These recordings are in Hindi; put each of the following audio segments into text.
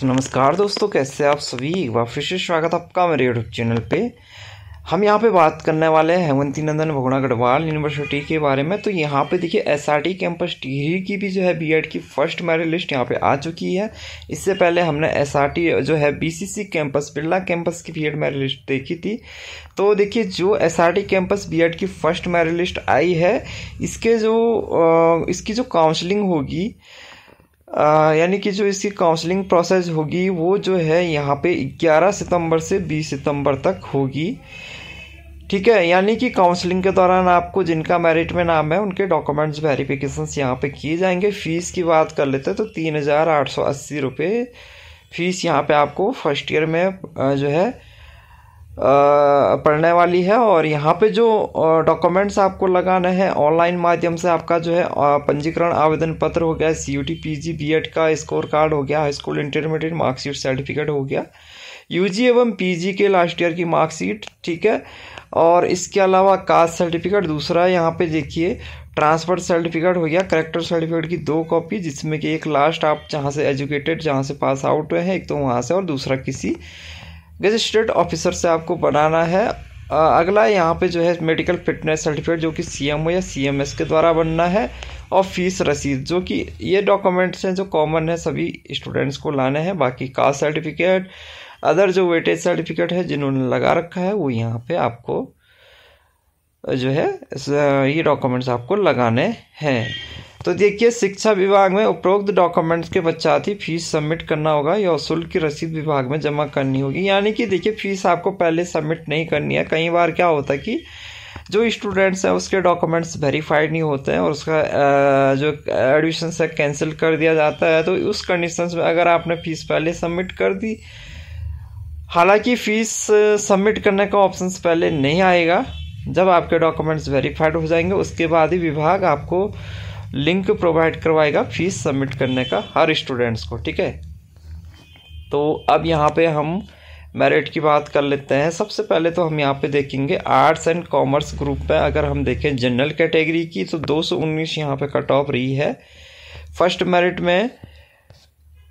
तो नमस्कार दोस्तों कैसे आप सभी एक बार फिर से स्वागत आपका मेरे यूट्यूब चैनल पे हम यहाँ पे बात करने वाले हैं हेमंती नंदन भगुना गढ़वाल यूनिवर्सिटी के बारे में तो यहाँ पे देखिए एसआरटी कैंपस टिहरी की भी जो है बीएड की फर्स्ट मेरिट लिस्ट यहाँ पे आ चुकी है इससे पहले हमने एसआरटी जो है बीसीसी कैंपस बिरला कैंपस की बीएड मेरिट लिस्ट देखी थी तो देखिए जो टी कैंपस एड की फर्स्ट मेरिट लिस्ट आई है इसके जो इसकी जो काउंसलिंग होगी यानी कि जो इसकी काउंसलिंग प्रोसेस होगी वो जो है यहाँ पे 11 सितंबर से 20 सितंबर तक होगी ठीक है यानी कि काउंसलिंग के दौरान आपको जिनका मेरिट में नाम है उनके डॉक्यूमेंट्स वेरिफिकेशन यहाँ पे किए जाएंगे फ़ीस की बात कर लेते हैं तो तीन हज़ार आठ सौ अस्सी रुपये फ़ीस यहाँ पर आपको फर्स्ट ईयर में जो है पढ़ने वाली है और यहाँ पे जो डॉक्यूमेंट्स आपको लगाना है ऑनलाइन माध्यम से आपका जो है पंजीकरण आवेदन पत्र हो गया C U T P G B Ed का स्कोर कार्ड हो गया high school intermediate marksheet certificate हो गया यू जी एवं पी जी के लास्ट ईयर की मार्कशीट ठीक है और इसके अलावा कास्ट सर्टिफिकेट दूसरा यहाँ पे देखिए ट्रांसफर सर्टिफिकेट हो गया करेक्टर सर्टिफिकेट की दो कॉपी जिसमें कि एक लास्ट आप जहाँ से एजुकेटेड जहाँ से पास आउट हुए हैं एक तो वहाँ से और दूसरा किसी रजिस्ट्रेट ऑफिसर से आपको बनाना है अगला यहाँ पे जो है मेडिकल फिटनेस सर्टिफिकेट जो कि सीएमओ या सीएमएस के द्वारा बनना है और फीस रसीद जो कि ये डॉक्यूमेंट्स हैं जो कॉमन है सभी स्टूडेंट्स को लाने हैं बाकी कास्ट सर्टिफिकेट अदर जो वेटेज सर्टिफिकेट है जिन्होंने लगा रखा है वो यहाँ पे आपको जो है ये डॉक्यूमेंट्स आपको लगाने हैं तो देखिए शिक्षा विभाग में उपरोक्त डॉक्यूमेंट्स के पश्चात ही फीस सबमिट करना होगा या शुल्क की रसीद विभाग में जमा करनी होगी यानी कि देखिए फीस आपको पहले सबमिट नहीं करनी है कई बार क्या होता है कि जो स्टूडेंट्स हैं उसके डॉक्यूमेंट्स वेरीफाइड नहीं होते हैं और उसका जो एडमिशन है कैंसिल कर दिया जाता है तो उस कंडीशंस में अगर आपने फ़ीस पहले सबमिट कर दी हालांकि फ़ीस सबमिट करने का ऑप्शन पहले नहीं आएगा जब आपके डॉक्यूमेंट्स वेरीफाइड हो जाएंगे उसके बाद ही विभाग आपको लिंक प्रोवाइड करवाएगा फीस सबमिट करने का हर स्टूडेंट्स को ठीक है तो अब यहाँ पे हम मेरिट की बात कर लेते हैं सबसे पहले तो हम यहाँ पे देखेंगे आर्ट्स एंड कॉमर्स ग्रुप में अगर हम देखें जनरल कैटेगरी की तो 219 सौ यहाँ पर कट ऑफ रही है फर्स्ट मेरिट में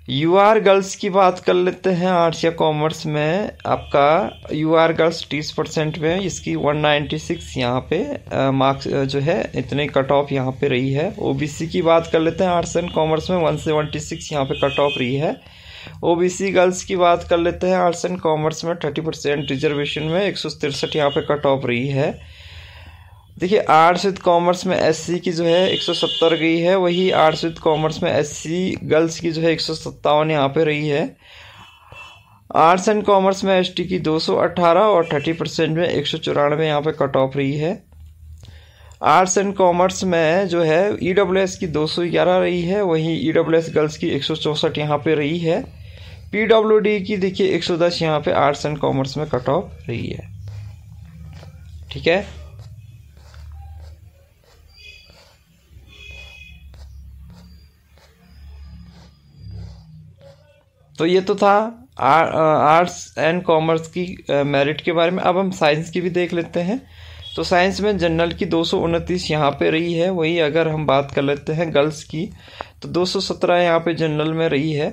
यू आर गर्ल्स की बात कर लेते हैं आर्ट्स या कॉमर्स में आपका यू आर गर्ल्स तीस परसेंट में इसकी वन नाइन्टी सिक्स यहाँ पे मार्क्स जो है इतने कट ऑफ यहाँ पे रही है ओ बी सी की बात कर लेते हैं आर्ट्स एंड कॉमर्स में वन सेवेंटी सिक्स यहाँ पे कट ऑफ रही है ओ बी सी गर्ल्स की बात कर लेते हैं आर्ट्स एंड कॉमर्स में थर्टी परसेंट रिजर्वेशन में एक सौ तिरसठ यहाँ पे कट ऑफ रही है देखिए आर्ट्स विद कॉमर्स में एससी की जो है 170 गई है वही आर्ट्स विद कॉमर्स में एससी गर्ल्स की जो है एक सौ यहाँ पे रही है आर्ट्स एंड कॉमर्स में एसटी की 218 और 30 परसेंट में एक सौ चौरानवे यहाँ पर कट ऑफ रही है आर्ट्स एंड कॉमर्स में जो है ई e की 211 रही है वहीं ई e गर्ल्स की एक सौ चौंसठ यहाँ पर रही है पी की देखिए एक सौ दस यहाँ आर्ट्स एंड कॉमर्स में कट ऑफ रही है ठीक है तो ये तो था आर्ट्स एंड कॉमर्स की मेरिट के बारे में अब हम साइंस की भी देख लेते हैं तो साइंस में जनरल की दो सौ उनतीस यहाँ पर रही है वही अगर हम बात कर लेते हैं गर्ल्स की तो दो सौ सत्रह यहाँ पर जनरल में रही है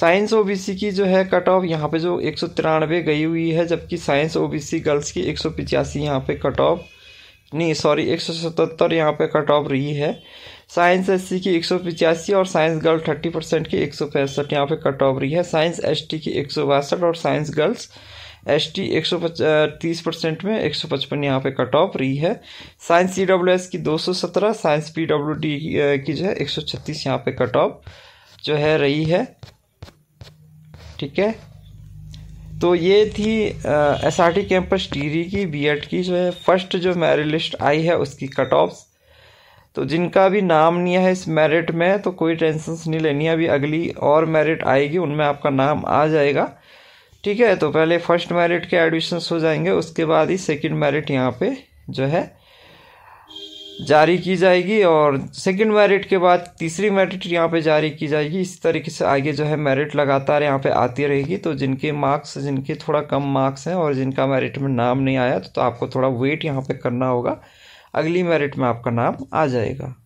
साइंस सी की जो है कट ऑफ यहाँ पे जो एक सौ तिरानवे गई हुई है जबकि साइंस सी गर्ल्स की एक सौ पिचासी यहाँ पर कट ऑफ नहीं सॉरी एक सौ सतहत्तर यहाँ पर कट ऑफ रही है साइंस एस सी की एक सौ पिचासी और साइंस गर्ल थर्टी परसेंट की एक सौ पैंसठ यहाँ पे कट ऑफ रही है साइंस एस टी की एक सौ बासठ और साइंस गर्ल्स एस टी एक सौ तीस परसेंट में एक सौ पचपन यहाँ पे कट ऑफ रही है साइंस सी डब्ल्यू एस की दो सौ सत्रह साइंस पी डब्ल्यू डी की जो है एक सौ छत्तीस यहाँ पे कट ऑफ जो है रही है ठीक है तो ये थी S R T campus Tehri की बी एड की जो है फर्स्ट जो मेरी लिस्ट आई है उसकी कट ऑफ तो जिनका भी नाम नहीं है इस मेरिट में तो कोई टेंशन नहीं लेनी है अभी अगली और मेरिट आएगी उनमें आपका नाम आ जाएगा ठीक है तो पहले फर्स्ट मेरिट के एडमिशन्स हो जाएंगे उसके बाद ही सेकंड मेरिट यहाँ पे जो है जारी की जाएगी और सेकंड मेरिट के बाद तीसरी मेरिट यहाँ पे जारी की जाएगी इस तरीके से आगे जो है मेरिट लगातार यहाँ पे आती रहेगी तो जिनके मार्क्स जिनके थोड़ा कम मार्क्स हैं और जिनका मेरिट में नाम नहीं आया तो, तो आपको थोड़ा वेट यहाँ पे करना होगा अगली मेरिट में आपका नाम आ जाएगा